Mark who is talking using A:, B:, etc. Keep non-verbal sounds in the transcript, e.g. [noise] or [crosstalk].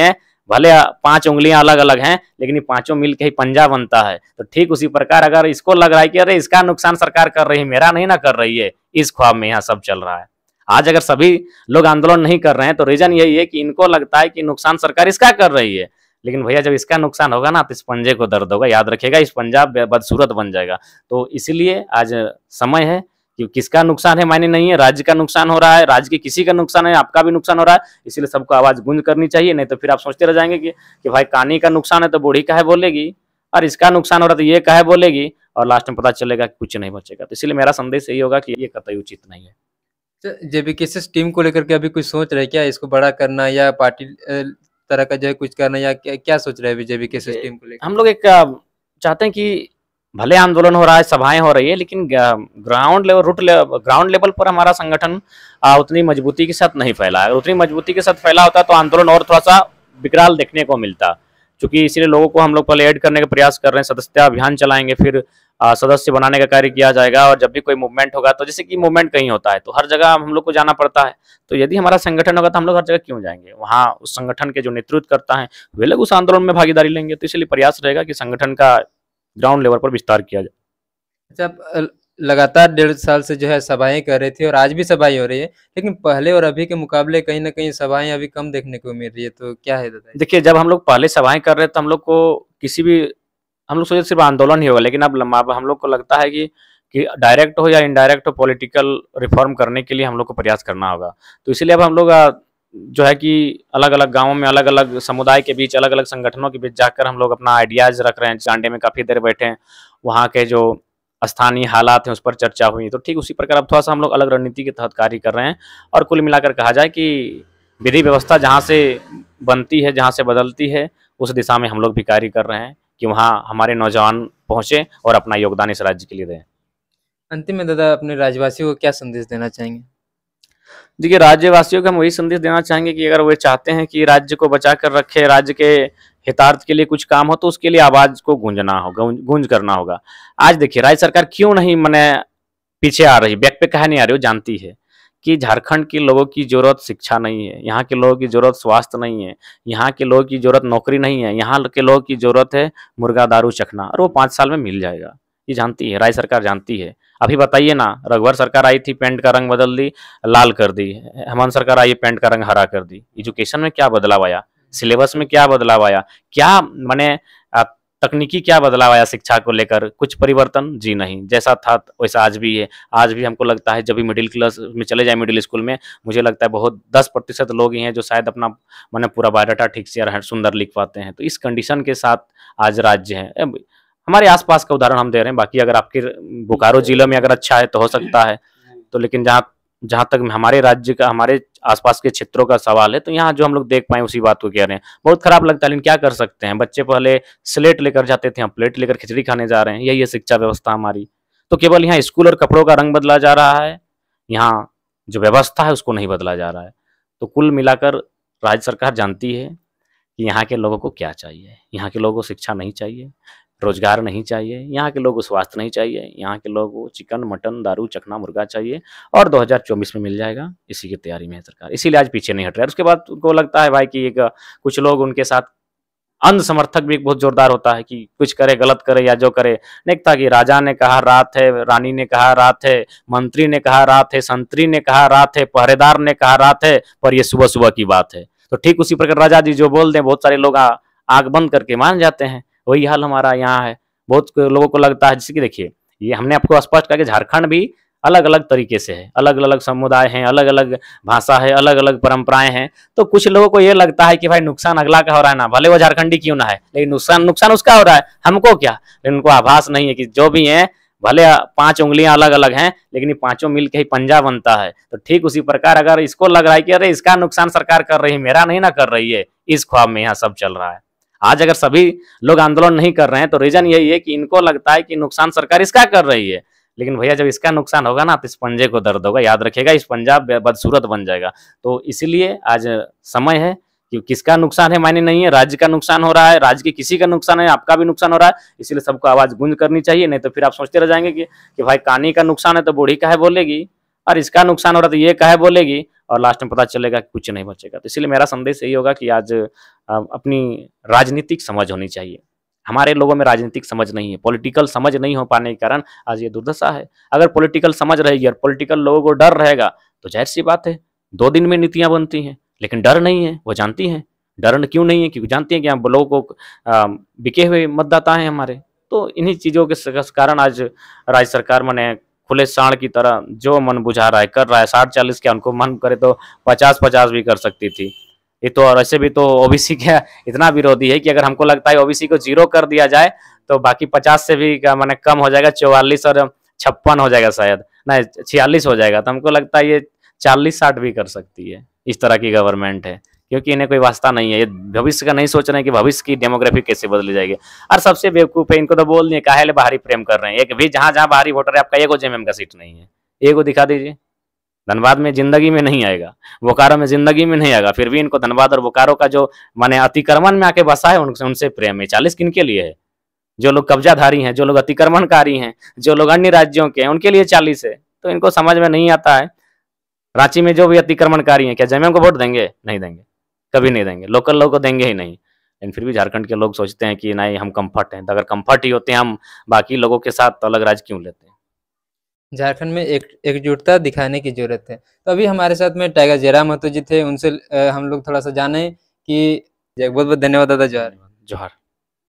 A: हैं भले पांच उंगलियां अलग अलग हैं लेकिन ये पांचों मिलकर ही पंजा बनता है तो ठीक उसी प्रकार अगर इसको लग रहा है कि अरे इसका नुकसान सरकार कर रही है मेरा नहीं ना कर रही है इस ख्वाब में यहाँ सब चल रहा है आज अगर सभी लोग आंदोलन नहीं कर रहे हैं तो रीजन यही है कि इनको लगता है कि नुकसान सरकार इसका कर रही है लेकिन भैया जब इसका नुकसान होगा ना तो इस पंजे को दर्द होगा याद रखेगा इस पंजाब बदसूरत बन जाएगा तो इसलिए आज समय है कि किसका नुकसान है मायने नहीं है राज्य का नुकसान हो रहा है राज्य के किसी का नुकसान है आपका भी नुकसान हो रहा है इसलिए सबको आवाज गूंज करनी चाहिए नहीं तो फिर आप सोचते रह जाएंगे कि, कि भाई कानी का नुकसान है तो बूढ़ी का है बोलेगी और इसका नुकसान हो रहा है तो ये कहे बोलेगी और लास्ट में पता चलेगा कुछ नहीं बचेगा तो इसलिए मेरा संदेश यही होगा कि ये कतई उचित नहीं
B: है जेबी केसेस टीम को लेकर के अभी कुछ सोच रहे क्या इसको बड़ा करना या पार्टी तरह का जो है कुछ करना या क्या, क्या सोच रहे हैं जेबी केसेस टीम को लेकर हम लोग एक चाहते हैं कि
A: भले आंदोलन हो रहा है सभाएं हो रही है लेकिन ground level root level ground level पर हमारा संगठन उतनी मजबूती के साथ नहीं फैला है अगर उतनी मजबूती के साथ फैला होता तो आंदोलन और थोड़ा सा विकराल देखने को मिलता चूंकि इसीलिए लोगों को हम लोग पहले ऐड करने का प्रयास कर रहे हैं सदस्यता अभियान चलाएंगे फिर सदस्य बनाने का कार्य किया जाएगा और जब भी कोई मूवमेंट होगा तो जैसे कि मूवमेंट कहीं होता है तो हर जगह हम लोग को जाना पड़ता है तो यदि हमारा संगठन होगा तो हम लोग हर जगह क्यों जाएंगे वहाँ उस संगठन के जो नेतृत्व करता है वे लोग उस आंदोलन में भागीदारी लेंगे तो इसलिए प्रयास रहेगा कि संगठन का ग्राउंड लेवल पर विस्तार किया जाए
B: अच्छा लगातार डेढ़ साल से जो है सभाएं कर रहे थे और आज भी सभाएं हो रही है लेकिन पहले और अभी के मुकाबले कहीं ना कहीं सभाएं अभी कम देखने को मिल रही है तो क्या है
A: देखिए जब हम लोग पहले सभाएं कर रहे थे हम लोग को किसी भी हम लोग सोचे सिर्फ आंदोलन ही होगा लेकिन अब हम लोग को लगता है कि कि डायरेक्ट हो या इनडायरेक्ट हो पॉलिटिकल रिफॉर्म करने के लिए हम लोग को प्रयास करना होगा तो इसलिए अब हम लोग जो है कि अलग अलग गांवों में अलग अलग समुदाय के बीच अलग अलग संगठनों के बीच जाकर हम लोग अपना आइडियाज़ रख रहे हैं चांडे में काफ़ी देर बैठे हैं वहाँ के जो स्थानीय हालात हैं उस पर चर्चा हुई तो ठीक उसी प्रकार अब थोड़ा सा हम लोग अलग रणनीति के तहत कार्य कर रहे हैं और कुल मिलाकर कहा जाए कि विधि व्यवस्था जहाँ से बनती है जहाँ से बदलती है उस दिशा में हम लोग भी कार्य कर रहे हैं कि वहाँ हमारे नौजवान पहुँचे और अपना योगदान इस राज्य के लिए दें
B: अंतिम में दादा अपने राज्यवासियों को क्या संदेश देना चाहेंगे देखिए राज्यवासियों को हम वही संदेश देना चाहेंगे कि अगर वे चाहते हैं कि राज्य को बचा कर
A: रखे राज्य के हितार्थ के लिए कुछ काम हो तो उसके लिए आवाज को गूंजना होगा गूंज करना होगा आज देखिए राज्य सरकार क्यों नहीं मैंने पीछे आ रही बैक पे कह नहीं आ रही वो जानती है कि झारखंड के लोगों की जरूरत शिक्षा नहीं है यहाँ के लोगों की जरूरत स्वास्थ्य नहीं है यहाँ के लोगों की जरूरत नौकरी नहीं है यहाँ के लोगों की जरूरत है मुर्गा दारू चखना और वो पाँच साल में मिल जाएगा ये जानती है राज्य सरकार जानती है अभी बताइए ना रघुवर सरकार आई थी पेंट का रंग बदल दी लाल कर दी हेमंत सरकार आई पेंट का रंग हरा कर दी एजुकेशन में क्या बदलाव आया सिलेबस में क्या बदलाव आया क्या मैंने तकनीकी क्या बदलाव आया शिक्षा को लेकर कुछ परिवर्तन जी नहीं जैसा था वैसा आज भी है आज भी हमको लगता है जब भी मिडिल क्लास में चले जाए मिडिल स्कूल में मुझे लगता है बहुत दस प्रतिशत लोग ही हैं जो शायद अपना मैंने पूरा बायोडाटा ठीक से सुंदर लिख पाते हैं तो इस कंडीशन के साथ आज राज्य है हमारे आसपास का उदाहरण हम दे रहे हैं बाकी अगर आपके बोकारो जिले में अगर अच्छा है तो हो सकता है तो लेकिन जहाँ जहाँ तक हमारे राज्य का हमारे आसपास के क्षेत्रों का सवाल है तो यहाँ जो हम लोग देख पाए उसी बात को कह रहे हैं बहुत खराब लगता है लेकिन क्या कर सकते हैं बच्चे पहले स्लेट लेकर जाते थे हम प्लेट लेकर खिचड़ी खाने जा रहे हैं यही है शिक्षा व्यवस्था हमारी तो केवल यहाँ स्कूल और कपड़ों का रंग बदला जा रहा है यहाँ जो व्यवस्था है उसको नहीं बदला जा रहा है तो कुल मिलाकर राज्य सरकार जानती है कि यहाँ के लोगों को क्या चाहिए यहाँ के लोगों को शिक्षा नहीं चाहिए रोजगार नहीं चाहिए यहाँ के लोग को स्वास्थ्य नहीं चाहिए यहाँ के लोग को चिकन मटन दारू चकना मुर्गा चाहिए और 2024 में मिल जाएगा इसी की तैयारी में है सरकार इसीलिए आज पीछे नहीं हट रहा है उसके बाद उनको लगता है भाई कि एक कुछ लोग उनके साथ अंध समर्थक भी बहुत जोरदार होता है कि कुछ करे गलत करे या जो करे था कि राजा ने कहा रात है रानी ने कहा रात है मंत्री ने कहा रात है संतरी ने कहा रात है पहरेदार ने कहा रात है पर यह सुबह सुबह की बात है तो ठीक उसी प्रकार राजा जी जो बोल दें बहुत सारे लोग आग बंद करके मान जाते हैं वही हाल हमारा यहाँ है बहुत लोगों को लगता है जैसे कि देखिए ये हमने आपको स्पष्ट कहा कि झारखंड भी अलग अलग तरीके से है अलग अलग समुदाय हैं अलग अलग भाषा है अलग अलग परंपराएं हैं तो कुछ लोगों को ये लगता है कि भाई नुकसान अगला का हो रहा है ना भले वो झारखंडी क्यों ना है लेकिन नुकसान नुकसान उसका हो रहा है हमको क्या लेकिन उनको आभास नहीं है कि जो भी है भले पांच उंगलियां अलग अलग हैं लेकिन पांचों मिल के ही पंजा बनता है तो ठीक उसी प्रकार अगर इसको लग रहा है कि अरे इसका नुकसान सरकार कर रही है मेरा नहीं ना कर रही है इस ख्वाब में यहाँ सब चल रहा है आज अगर सभी लोग आंदोलन नहीं कर रहे हैं तो रीजन यही है कि इनको लगता है कि नुकसान सरकार इसका कर रही है लेकिन भैया जब इसका नुकसान होगा ना तो इस पंजे को दर्द होगा याद रखेगा इस पंजाब बदसूरत बन जाएगा तो इसीलिए आज समय है कि किसका नुकसान है मायने नहीं है राज्य का नुकसान हो रहा है राज्य के किसी का नुकसान है आपका भी नुकसान हो रहा है इसीलिए सबको आवाज गूंज करनी चाहिए नहीं तो फिर आप सोचते रह जाएंगे कि, कि भाई कानी का नुकसान है तो बूढ़ी का है बोलेगी और इसका नुकसान हो रहा तो ये कहे बोलेगी और लास्ट में पता चलेगा कि कुछ नहीं बचेगा तो इसलिए मेरा संदेश यही होगा कि आज अपनी राजनीतिक समझ होनी चाहिए हमारे लोगों में राजनीतिक समझ नहीं है पॉलिटिकल समझ नहीं हो पाने के कारण आज ये दुर्दशा है अगर पॉलिटिकल समझ रहेगी और पॉलिटिकल लोगों को डर रहेगा तो जाहिर सी बात है दो दिन में नीतियाँ बनती हैं लेकिन डर नहीं है वो जानती हैं डर क्यों नहीं है क्योंकि जानती हैं कि हम लोगों को बिके हुए मतदाता हैं हमारे तो इन्हीं चीज़ों के कारण आज राज्य सरकार मैंने खुले साढ़ की तरह जो मन बुझा रहा है कर रहा है साठ चालीस क्या उनको मन करे तो पचास पचास भी कर सकती थी ये तो और ऐसे भी तो ओबीसी का [laughs] इतना विरोधी है कि अगर हमको लगता है ओबीसी को जीरो कर दिया जाए तो बाकी पचास से भी मैंने कम हो जाएगा चौवालीस और छप्पन हो जाएगा शायद ना छियालीस हो जाएगा तो हमको लगता है ये चालीस साठ भी कर सकती है इस तरह की गवर्नमेंट है क्योंकि इन्हें कोई वास्ता नहीं है ये भविष्य का नहीं सोच रहे हैं कि भविष्य की डेमोग्राफी कैसे बदली जाएगी और सबसे बेवकूफ़ है इनको तो बोल दिए काहे बाहरी प्रेम कर रहे हैं एक भी जहाँ जहाँ बाहरी वोटर है आपका एगो जेएमएम का सीट नहीं है एगो दिखा दीजिए धनबाद में जिंदगी में नहीं आएगा बोकारो में जिंदगी में नहीं आएगा फिर भी इनको धनबाद और बोकारो का जो माने अतिक्रमण में आके बसा है उनसे उनसे प्रेम है चालीस किन के लिए है जो लोग कब्जाधारी हैं जो लोग अतिक्रमणकारी हैं जो लोग अन्य राज्यों के हैं उनके लिए चालीस है तो इनको समझ में नहीं आता है रांची में जो भी अतिक्रमणकारी हैं क्या जमीन को वोट देंगे नहीं देंगे कभी नहीं देंगे लोकल लोग को देंगे ही नहीं लेकिन फिर भी झारखंड के लोग सोचते हैं कि नहीं हम कम्फर्ट हैं तो अगर कम्फर्ट ही होते हैं हम बाकी लोगों के साथ तो अलग राज्य क्यों लेते हैं
B: झारखंड में एक एकजुटता दिखाने की जरूरत है तो अभी हमारे साथ में टाइगर जयराम महतो जी थे उनसे हम लोग थोड़ा सा जाने कि बहुत बहुत धन्यवाद दादा जोहर जोहर